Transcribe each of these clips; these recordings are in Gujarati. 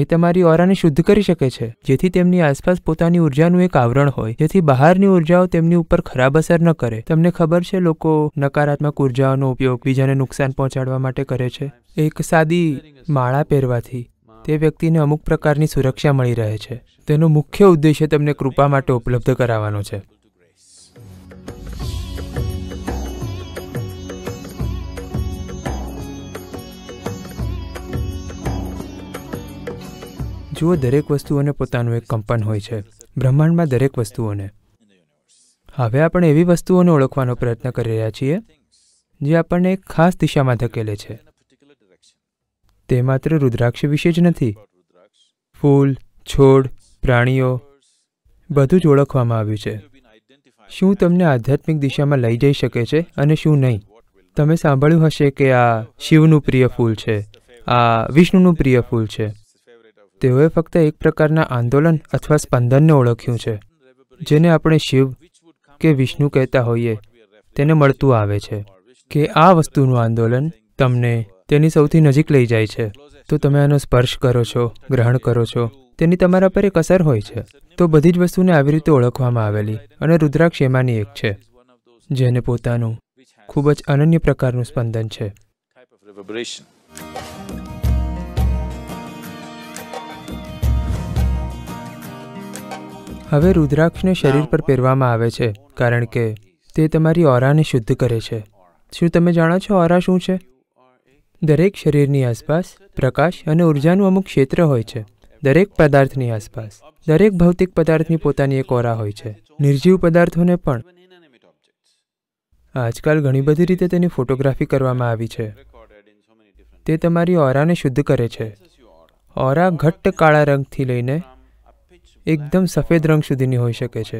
એ તમારી ઓરાને શુદ્ધ કરી શકે છે જેથી તેમની આસપાસ પોતાની ઉર્જાનું એક આવરણ હોય જેથી બહારની ઉર્જાઓ તેમની ઉપર ખરાબ અસર ન કરે તમને ખબર છે લોકો નકારાત્મક ઉર્જાઓનો ઉપયોગ બીજાને નુકસાન પહોંચાડવા માટે કરે છે એક સાદી માળા પહેરવાથી તે વ્યક્તિને અમુક પ્રકારની સુરક્ષા મળી રહે છે તેનો મુખ્ય ઉદ્દેશ્ય તમને કૃપા માટે ઉપલબ્ધ કરાવવાનો છે જુઓ દરેક વસ્તુઓને પોતાનું એક કંપન હોય છે બ્રહ્માંડમાં દરેક વસ્તુઓને હવે આપણે એવી વસ્તુઓને ઓળખવાનો પ્રયત્ન કરી રહ્યા છીએ જે આપણને એક ખાસ દિશામાં ધકેલે છે તે માત્ર રુદ્રાક્ષ વિશે જ નથી ફૂલ છોડ પ્રાણીઓ બધું જ ઓળખવામાં આવ્યું છે શું તમને આધ્યાત્મિક દિશામાં લઈ જઈ શકે છે અને શું નહીં તમે સાંભળ્યું હશે કે આ શિવનું પ્રિય ફૂલ છે આ વિષ્ણુનું પ્રિય ફૂલ છે તેઓએ ફક્ત એક પ્રકારના આંદોલન અથવા સ્પંદનને ઓળખ્યું છે જેને આપણે શિવ કે વિષ્ણુ કહેતા હોઈએ તેને મળતું આવે છે કે આ વસ્તુનું આંદોલન તમને તેની સૌથી નજીક લઈ જાય છે તો તમે આનો સ્પર્શ કરો છો ગ્રહણ કરો છો તેની તમારા પર એક અસર હોય છે તો બધી જ વસ્તુને આવી રીતે ઓળખવામાં આવેલી અને રુદ્રાક્ષ એમાંની એક છે જેને પોતાનું ખૂબ જ અનન્ય પ્રકારનું સ્પંદન છે હવે રુદ્રાક્ષને શરીર પર પહેરવામાં આવે છે કારણ કે તે તમારી ઓરાને શુદ્ધ કરે છે શું તમે જાણો છો ઓરા શું છે દરેક શરીરની આસપાસ પ્રકાશ અને ઉર્જાનું અમુક ક્ષેત્ર હોય છે દરેક પદાર્થની આસપાસ દરેક ભૌતિક પદાર્થની પોતાની એક ઓરા હોય છે નિર્જીવ પદાર્થોને પણ આજકાલ ઘણી બધી રીતે તેની ફોટોગ્રાફી કરવામાં આવી છે તે તમારી ઓરાને શુદ્ધ કરે છે ઓરા ઘટ્ટ કાળા રંગથી લઈને એકદમ સફેદ રંગ સુધીની હોઈ શકે છે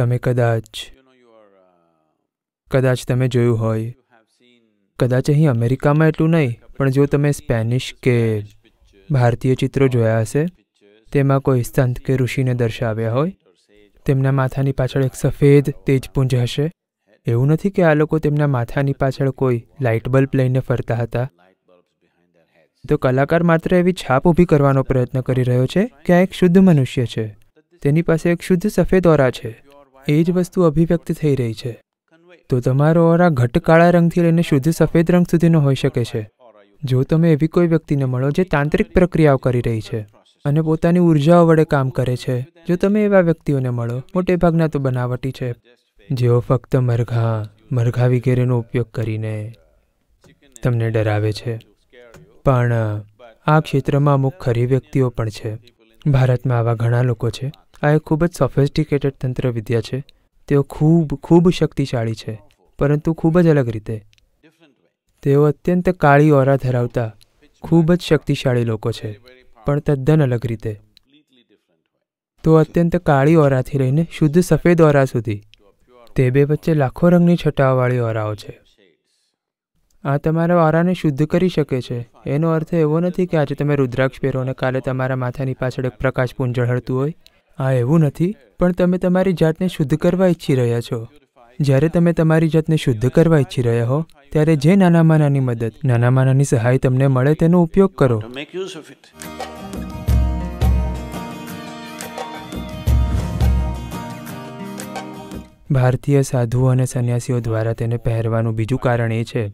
તમે કદાચ કદાચ તમે જોયું હોય કદાચ અહીં અમેરિકામાં એટલું નહીં પણ જો તમે સ્પેનિશ કે ભારતીય ચિત્રો જોયા હશે તેમાં કોઈ સંત કે ઋષિને દર્શાવ્યા હોય તેમના માથાની પાછળ એક સફેદ તેજપુંજ હશે એવું નથી કે આ લોકો તેમના માથાની પાછળ કોઈ લાઇટ બલ્બ લઈને ફરતા હતા તો કલાકાર માત્ર એવી છાપ ઊભી કરવાનો પ્રયત્ન કરી રહ્યો છે કે આ એક શુદ્ધ મનુષ્ય છે તેની પાસે એક શુદ્ધ સફેદ ઓરા છે એ જ વસ્તુ અભિવ્યક્ત થઈ રહી છે તો તમારો ઓરા ઘટ કાળા રંગથી લઈને શુદ્ધ સફેદ રંગ સુધીનો હોઈ શકે છે જો તમે એવી કોઈ વ્યક્તિને મળો જે તાંત્રિક પ્રક્રિયાઓ કરી રહી છે અને પોતાની ઉર્જાઓ વડે કામ કરે છે જો તમે એવા વ્યક્તિઓને મળો મોટે ભાગના તો બનાવટી છે જેઓ ફક્ત મરઘા મરઘા વગેરેનો ઉપયોગ કરીને તમને ડરાવે છે પણ આ ક્ષેત્રમાં અમુક ખરી વ્યક્તિઓ પણ છે ભારતમાં આવા ઘણા લોકો છે આ એક ખૂબ જ સોફિસ્ટિકેટેડ વિદ્યા છે તેઓ ખૂબ ખૂબ શક્તિશાળી છે પરંતુ ખૂબ જ અલગ રીતે તેઓ અત્યંત કાળી ઓરા ધરાવતા ખૂબ જ શક્તિશાળી લોકો છે પણ તદ્દન અલગ રીતે તો અત્યંત કાળી ઓરાથી લઈને શુદ્ધ સફેદ ઓરા સુધી તે બે વચ્ચે લાખો રંગની છટાવાળી ઓરાઓ છે આ તમારા વારાને શુદ્ધ કરી શકે છે એનો અર્થ એવો નથી કે આજે તમે રુદ્રાક્ષ પહેરો અને કાલે તમારા માથાની પાછળ એક પ્રકાશ પુંજ ઝળહળતું હોય આ એવું નથી પણ તમે તમારી જાતને શુદ્ધ કરવા ઈચ્છી રહ્યા છો જ્યારે તમે તમારી જાતને શુદ્ધ કરવા ઈચ્છી રહ્યા હો ત્યારે જે નાનામાં નાની મદદ નાનામાં નાની સહાય તમને મળે તેનો ઉપયોગ કરો ભારતીય સાધુઓ અને સંન્યાસીઓ દ્વારા તેને પહેરવાનું બીજું કારણ એ છે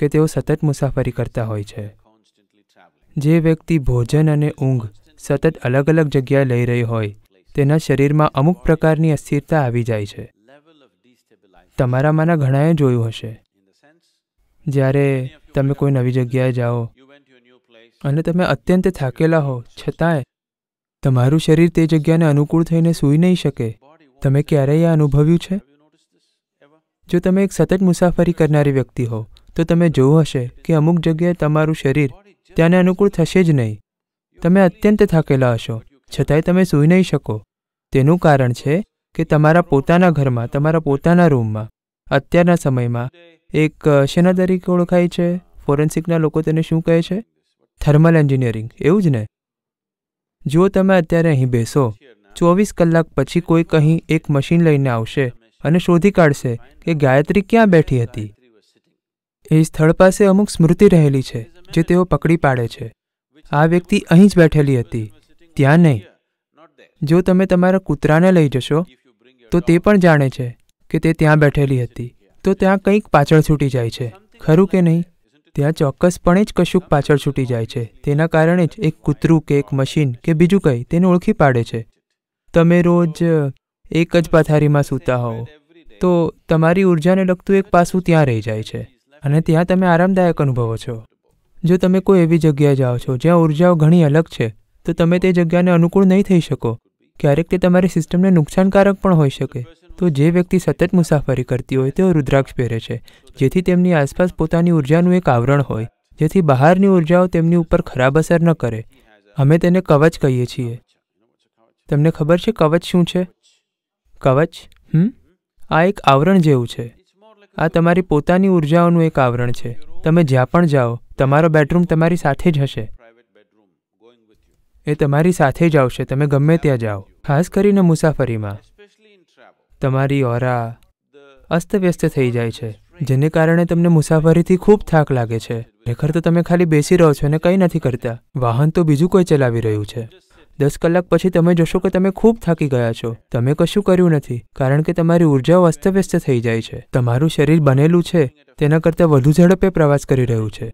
કે તેઓ સતત મુસાફરી કરતા હોય છે જે વ્યક્તિ ભોજન અને ઊંઘ સતત અલગ અલગ જગ્યાએ લઈ રહી હોય તેના શરીરમાં અમુક પ્રકારની અસ્થિરતા આવી જાય છે તમારામાંના ઘણાએ જોયું હશે જ્યારે તમે કોઈ નવી જગ્યાએ જાઓ અને તમે અત્યંત થાકેલા હો છતાંય તમારું શરીર તે જગ્યાને અનુકૂળ થઈને સૂઈ નહીં શકે તમે ક્યારેય આ અનુભવ્યું છે જો તમે એક સતત મુસાફરી કરનારી વ્યક્તિ હો તો તમે જોવું હશે કે અમુક જગ્યાએ તમારું શરીર ત્યાંને અનુકૂળ થશે જ નહીં તમે અત્યંત થાકેલા હશો છતાંય તમે સૂઈ નહીં શકો તેનું કારણ છે કે તમારા પોતાના ઘરમાં તમારા પોતાના રૂમમાં અત્યારના સમયમાં એક શેના તરીકે ઓળખાય છે ફોરેન્સિકના લોકો તેને શું કહે છે થર્મલ એન્જિનિયરિંગ એવું જ ને જો તમે અત્યારે અહીં બેસો ચોવીસ કલાક પછી કોઈ અહીં એક મશીન લઈને આવશે અને શોધી કાઢશે કે ગાયત્રી ક્યાં બેઠી હતી એ સ્થળ પાસે અમુક સ્મૃતિ રહેલી છે જે તેઓ પકડી પાડે છે આ વ્યક્તિ અહીં જ બેઠેલી હતી ત્યાં નહીં જો તમે તમારા કૂતરાને લઈ જશો તો તે પણ જાણે છે કે તે ત્યાં બેઠેલી હતી તો ત્યાં કંઈક પાછળ છૂટી જાય છે ખરું કે નહીં ત્યાં ચોક્કસપણે જ કશુંક પાછળ છૂટી જાય છે તેના કારણે જ એક કૂતરું કે એક મશીન કે બીજું કંઈ તેને ઓળખી પાડે છે તમે રોજ એક જ પથારીમાં સૂતા હોવ તો તમારી ઉર્જાને લગતું એક પાસું ત્યાં રહી જાય છે અને ત્યાં તમે આરામદાયક અનુભવો છો જો તમે કોઈ એવી જગ્યાએ જાઓ છો જ્યાં ઉર્જાઓ ઘણી અલગ છે તો તમે તે જગ્યાને અનુકૂળ નહીં થઈ શકો ક્યારેક તે તમારી સિસ્ટમને નુકસાનકારક પણ હોઈ શકે તો જે વ્યક્તિ સતત મુસાફરી કરતી હોય તેઓ રુદ્રાક્ષ પહેરે છે જેથી તેમની આસપાસ પોતાની ઉર્જાનું એક આવરણ હોય જેથી બહારની ઉર્જાઓ તેમની ઉપર ખરાબ અસર ન કરે અમે તેને કવચ કહીએ છીએ તમને ખબર છે કવચ શું છે કવચ હમ આ એક આવરણ જેવું છે આ તમારી પોતાની ઉર્જાઓનું એક આવરણ છે તમે જ્યાં પણ જાઓ તમારો બેડરૂમ તમારી સાથે જ હશે એ તમારી સાથે જ આવશે તમે ગમે ત્યાં જાઓ ખાસ કરીને મુસાફરીમાં તમારી ઓરા અસ્તવ્યસ્ત થઈ જાય છે જેને કારણે તમને મુસાફરીથી ખૂબ થાક લાગે છે ખરેખર તો તમે ખાલી બેસી રહો છો અને કંઈ નથી કરતા વાહન તો બીજું કોઈ ચલાવી રહ્યું છે દસ કલાક પછી તમે જોશો કે તમે ખૂબ થાકી ગયા છો તમે કશું કર્યું નથી કારણ કે તમારી ઉર્જા અસ્તવ્યસ્ત થઈ જાય છે તમારું શરીર બનેલું છે તેના કરતાં વધુ ઝડપે પ્રવાસ કરી રહ્યું છે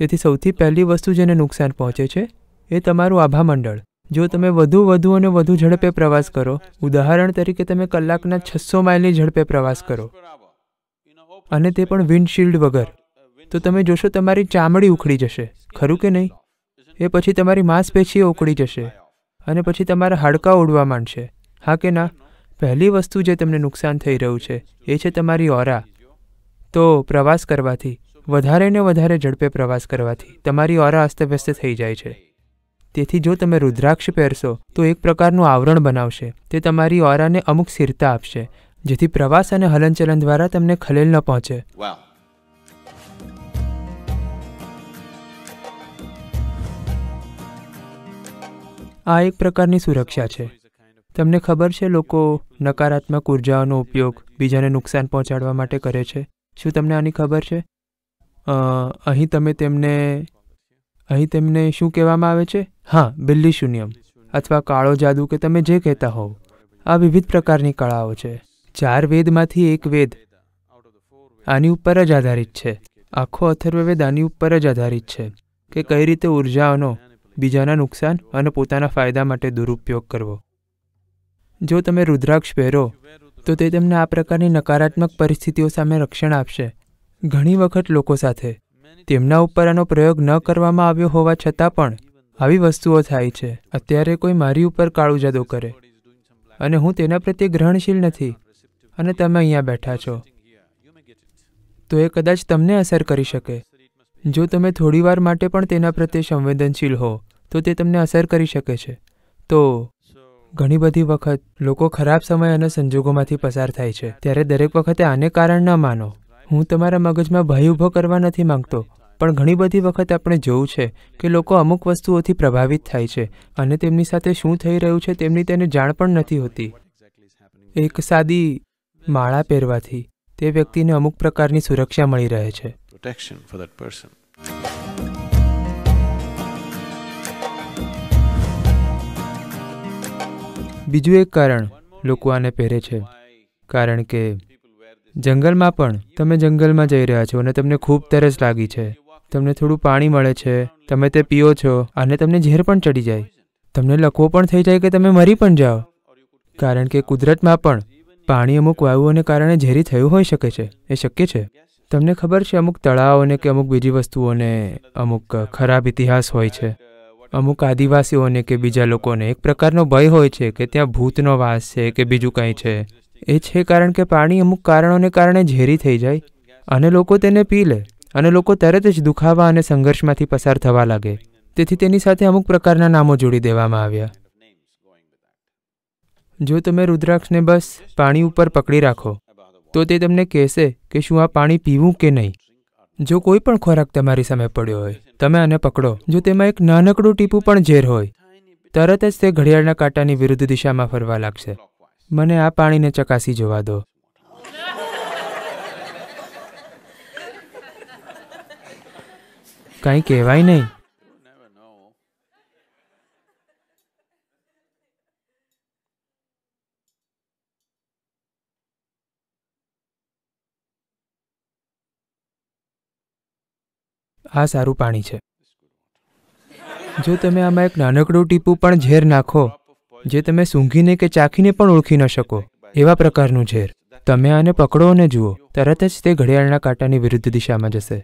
તેથી સૌથી પહેલી વસ્તુ જેને નુકસાન પહોંચે છે એ તમારું આભામંડળ જો તમે વધુ વધુ અને વધુ ઝડપે પ્રવાસ કરો ઉદાહરણ તરીકે તમે કલાકના છસો માઇલની ઝડપે પ્રવાસ કરો અને તે પણ વિન્ડશિલ્ડ વગર તો તમે જોશો તમારી ચામડી ઉખડી જશે ખરું કે નહીં એ પછી તમારી માંસપેશીઓ ઉખડી જશે અને પછી તમારા હાડકાં ઉડવા માંડશે હા કે ના પહેલી વસ્તુ જે તમને નુકસાન થઈ રહ્યું છે એ છે તમારી ઓરા તો પ્રવાસ કરવાથી વધારે ને વધારે ઝડપે પ્રવાસ કરવાથી તમારી ઓરા અસ્તવ્યસ્ત થઈ જાય છે તેથી જો તમે રુદ્રાક્ષ પહેરશો તો એક પ્રકારનું આવરણ બનાવશે તે તમારી ઓરાને અમુક સ્થિરતા આપશે જેથી પ્રવાસ અને હલનચલન દ્વારા તમને ખલેલ ન પહોંચે આ એક પ્રકારની સુરક્ષા છે તમને ખબર છે લોકો નકારાત્મક ઉર્જાઓનો ઉપયોગ બીજાને નુકસાન પહોંચાડવા માટે કરે છે શું તમને આની ખબર છે અહીં તમે તેમને અહીં તેમને શું કહેવામાં આવે છે હા બિલ્લી શૂન્યમ અથવા કાળો જાદુ કે તમે જે કહેતા હોવ આ વિવિધ પ્રકારની કળાઓ છે ચાર વેદમાંથી એક વેદ આની ઉપર જ આધારિત છે આખો અથર્વવેદ આની ઉપર જ આધારિત છે કે કઈ રીતે ઉર્જાઓનો બીજાના નુકસાન અને પોતાના ફાયદા માટે દુરુપયોગ કરવો જો તમે રુદ્રાક્ષ પહેરો તો તે તમને આ પ્રકારની નકારાત્મક પરિસ્થિતિઓ સામે રક્ષણ આપશે ઘણી વખત લોકો સાથે તેમના ઉપર આનો પ્રયોગ ન કરવામાં આવ્યો હોવા છતાં પણ આવી વસ્તુઓ થાય છે અત્યારે કોઈ મારી ઉપર કાળું જાદો કરે અને હું તેના પ્રત્યે ગ્રહણશીલ નથી અને તમે અહીંયા બેઠા છો તો એ કદાચ તમને અસર કરી શકે જો તમે થોડીવાર માટે પણ તેના પ્રત્યે સંવેદનશીલ હો તો તે તમને અસર કરી શકે છે તો ઘણી બધી વખત લોકો ખરાબ સમય અને સંજોગોમાંથી પસાર થાય છે ત્યારે દરેક વખતે આને કારણ ન માનો હું તમારા મગજમાં ભય ઊભો કરવા નથી માંગતો પણ ઘણી બધી વખત આપણે જોવું છે કે લોકો અમુક વસ્તુઓથી પ્રભાવિત થાય છે અને તેમની સાથે શું થઈ રહ્યું છે તેમની તેને જાણ પણ નથી હોતી એક સાદી માળા પહેરવાથી તે વ્યક્તિને અમુક પ્રકારની સુરક્ષા મળી રહે છે protection for that person. બીજું એક કારણ લોકો આને પહેરે છે કારણ કે જંગલમાં પણ તમે જંગલમાં જઈ રહ્યા છો અને તમને ખૂબ તરસ લાગી છે તમને થોડું પાણી મળે છે તમે તે પીઓ છો અને તમને ઝેર પણ ચડી જાય તમને લકવો પણ થઈ જાય કે તમે મરી પણ જાઓ કારણ કે કુદરતમાં પણ પાણી અમુક વાયુઓને કારણે ઝેરી થયું હોઈ શકે છે એ શક્ય છે તમને ખબર છે અમુક તળાવોને કે અમુક બીજી વસ્તુઓને અમુક ખરાબ ઇતિહાસ હોય છે અમુક આદિવાસીઓને કે બીજા લોકોને એક પ્રકારનો ભય હોય છે કે ત્યાં ભૂતનો વાસ છે કે બીજું કંઈ છે એ છે કારણ કે પાણી અમુક કારણોને કારણે ઝેરી થઈ જાય અને લોકો તેને પી લે અને લોકો તરત જ દુખાવા અને સંઘર્ષમાંથી પસાર થવા લાગે તેથી તેની સાથે અમુક પ્રકારના નામો જોડી દેવામાં આવ્યા જો તમે રુદ્રાક્ષને બસ પાણી ઉપર પકડી રાખો તો તે તમને કહેશે કે શું આ પાણી પીવું કે નહીં જો કોઈ પણ ખોરાક તમારી સામે પડ્યો હોય તમે આને પકડો જો તેમાં એક નાનકડું ટીપું પણ ઝેર હોય તરત જ તે ઘડિયાળના કાંટાની વિરુદ્ધ દિશામાં ફરવા લાગશે મને આ પાણીને ચકાસી જોવા દો કાંઈ કહેવાય નહીં આ સારું પાણી છે જો તમે આમાં એક નાનકડું ટીપું પણ ઝેર નાખો જે તમે સૂંઘીને કે ચાખીને પણ ઓળખી ન શકો એવા પ્રકારનું ઝેર તમે આને પકડો અને જુઓ તરત જ તે ઘડિયાળના કાંટાની વિરુદ્ધ દિશામાં જશે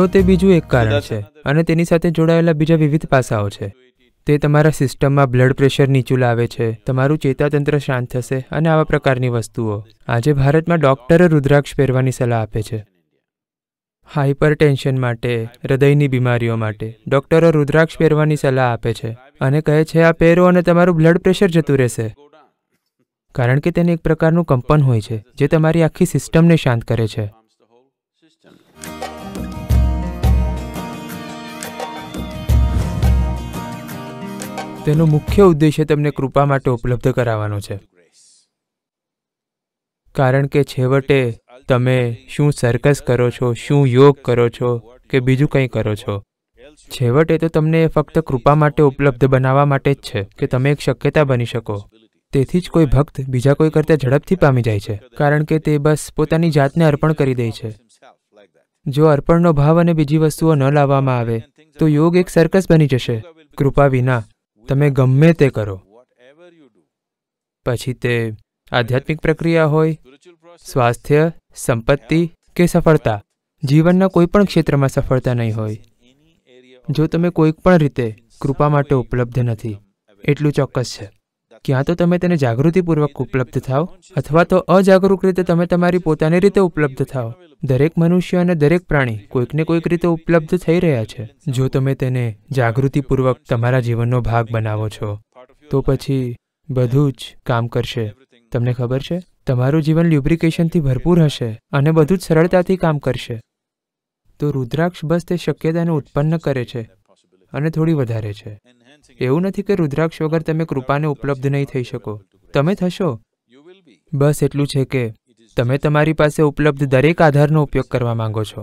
તો તે બીજું એક કારણ છે અને તેની સાથે જોડાયેલા બીજા વિવિધ પાસાઓ છે તે તમારા સિસ્ટમમાં બ્લડ પ્રેશર નીચું લાવે છે તમારું ચેતાતંત્ર શાંત થશે અને આવા પ્રકારની વસ્તુઓ આજે ભારતમાં ડૉક્ટરો રુદ્રાક્ષ પહેરવાની સલાહ આપે છે હાઇપર ટેન્શન માટે હૃદયની બીમારીઓ માટે ડોક્ટરો રુદ્રાક્ષ પહેરવાની સલાહ આપે છે અને કહે છે આ પહેરો અને તમારું બ્લડ પ્રેશર જતું રહેશે કારણ કે તેને એક પ્રકારનું કંપન હોય છે જે તમારી આખી સિસ્ટમને શાંત કરે છે તેનો મુખ્ય ઉદ્દેશ્ય તમને કૃપા માટે ઉપલબ્ધ કરાવવાનો છે કારણ કે છેવટે તમે શું સર્કસ કરો છો શું યોગ કરો છો કે બીજું કંઈ કરો છો છેવટે તો તમને ફક્ત કૃપા માટે ઉપલબ્ધ બનાવવા માટે જ છે કે તમે એક શક્યતા બની શકો તેથી જ કોઈ ભક્ત બીજા કોઈ કરતાં ઝડપથી પામી જાય છે કારણ કે તે બસ પોતાની જાતને અર્પણ કરી દે છે જો અર્પણનો ભાવ અને બીજી વસ્તુઓ ન લાવવામાં આવે તો યોગ એક સર્કસ બની જશે કૃપા વિના તમે ગમે તે કરો પછી તે આધ્યાત્મિક પ્રક્રિયા હોય સ્વાસ્થ્ય સંપત્તિ કે સફળતા જીવનના કોઈ પણ ક્ષેત્રમાં સફળતા નહીં હોય જો તમે કોઈ પણ રીતે કૃપા માટે ઉપલબ્ધ નથી એટલું ચોક્કસ છે ક્યાં તો તમે તેને જાગૃતિપૂર્વક ઉપલબ્ધ થાઓ અથવા તો અજાગૃત રીતે તમે તમારી પોતાની રીતે ઉપલબ્ધ થાઓ દરેક મનુષ્ય અને દરેક પ્રાણી કોઈકને કોઈક રીતે ઉપલબ્ધ થઈ રહ્યા છે જો તમે તેને જાગૃતિપૂર્વક તમારા જીવનનો ભાગ બનાવો છો તો પછી બધું જ કામ કરશે તમને ખબર છે તમારું જીવન લ્યુબ્રિકેશનથી ભરપૂર હશે અને બધું જ સરળતાથી કામ કરશે તો રુદ્રાક્ષ બસ તે શક્યતાને ઉત્પન્ન કરે છે અને થોડી વધારે છે એવું નથી કે રુદ્રાક્ષ વગર તમે કૃપાને ઉપલબ્ધ નહીં થઈ શકો તમે થશો બસ એટલું છે કે તમે તમારી પાસે ઉપલબ્ધ દરેક આધારનો ઉપયોગ કરવા માંગો છો